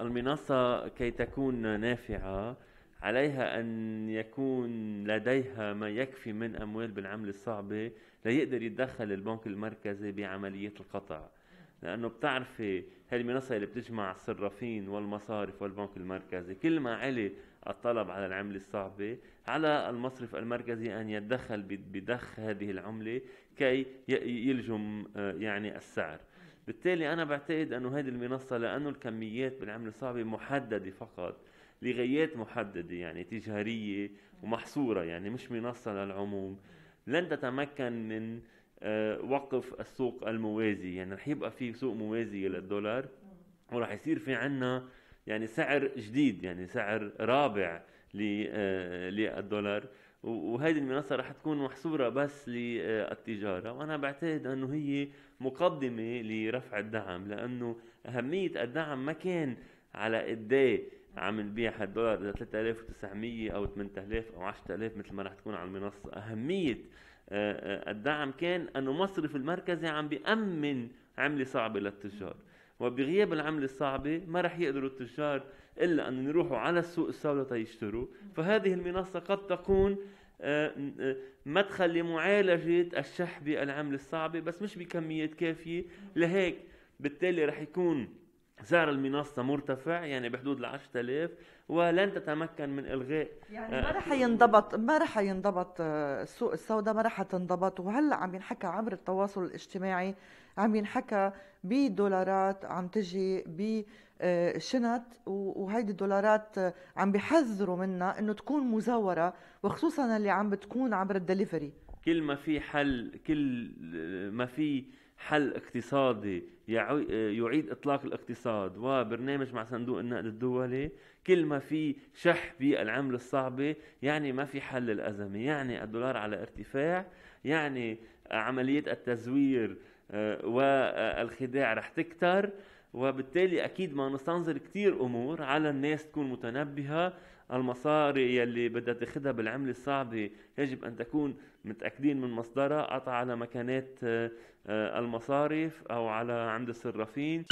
المنصة كي تكون نافعة عليها أن يكون لديها ما يكفي من أموال بالعملة الصعبة ليقدر يتدخل البنك المركزي بعملية القطع لأنه بتعرفي هاي المنصة اللي بتجمع الصرافين والمصارف والبنك المركزي كل ما علي الطلب على العملة الصعبة على المصرف المركزي أن يتدخل بدخ هذه العملة كي يلجم آه، يعني السعر بالتالي أنا بعتقد أنه هذه المنصة لأنه الكميات بالعملة الصعبه محددة فقط لغايات محددة يعني تجارية ومحصورة يعني مش منصة للعموم لن تتمكن من آه، وقف السوق الموازي يعني رح يبقى في سوق موازي للدولار ورح يصير في عنا يعني سعر جديد يعني سعر رابع آه، للدولار وهيدي المنصه رح تكون محصوره بس للتجاره وانا بعتقد انه هي مقدمه لرفع الدعم لانه اهميه الدعم ما كان على قد إيه عم نبيع هالدولار اذا 3900 او 8000 او 10000 مثل ما رح تكون على المنصه اهميه آه، آه، الدعم كان انه مصرف المركزي عم بيامن عمله صعبه للتجار وبغياب العمله الصعبه ما رح يقدروا التجار الا ان يروحوا على السوق السوداء يشتروا فهذه المنصه قد تكون آه، آه، مدخل لمعالجة الشح بالعملة الصعبة بس مش بكميات كافية لهيك بالتالي رح يكون سعر المنصة مرتفع يعني بحدود ال 10000 ولن تتمكن من الغاء يعني آه، ما رح ينضبط ما رح ينضبط آه، السوق السوداء ما رح تنضبط وهلا عم ينحكى عبر التواصل الاجتماعي عم ينحكى بدولارات عم تجي بشنط آه، وهيدي الدولارات عم بيحذروا منها انه تكون مزوره وخصوصا اللي عم بتكون عبر الدليفري كل ما في حل كل ما في حل اقتصادي يعيد اطلاق الاقتصاد وبرنامج مع صندوق النقد الدولي كل ما في شح بالعمل الصعبه يعني ما في حل الازمه يعني الدولار على ارتفاع يعني عملية التزوير آه، والخداع رح تكتر وبالتالي اكيد ما نستنظر كثير امور على الناس تكون متنبهه المصاري يلي بدها تاخذها بالعمله الصعبه يجب ان تكون متاكدين من مصدرها قطع على مكانات آه، آه، المصارف او على عند الصرافين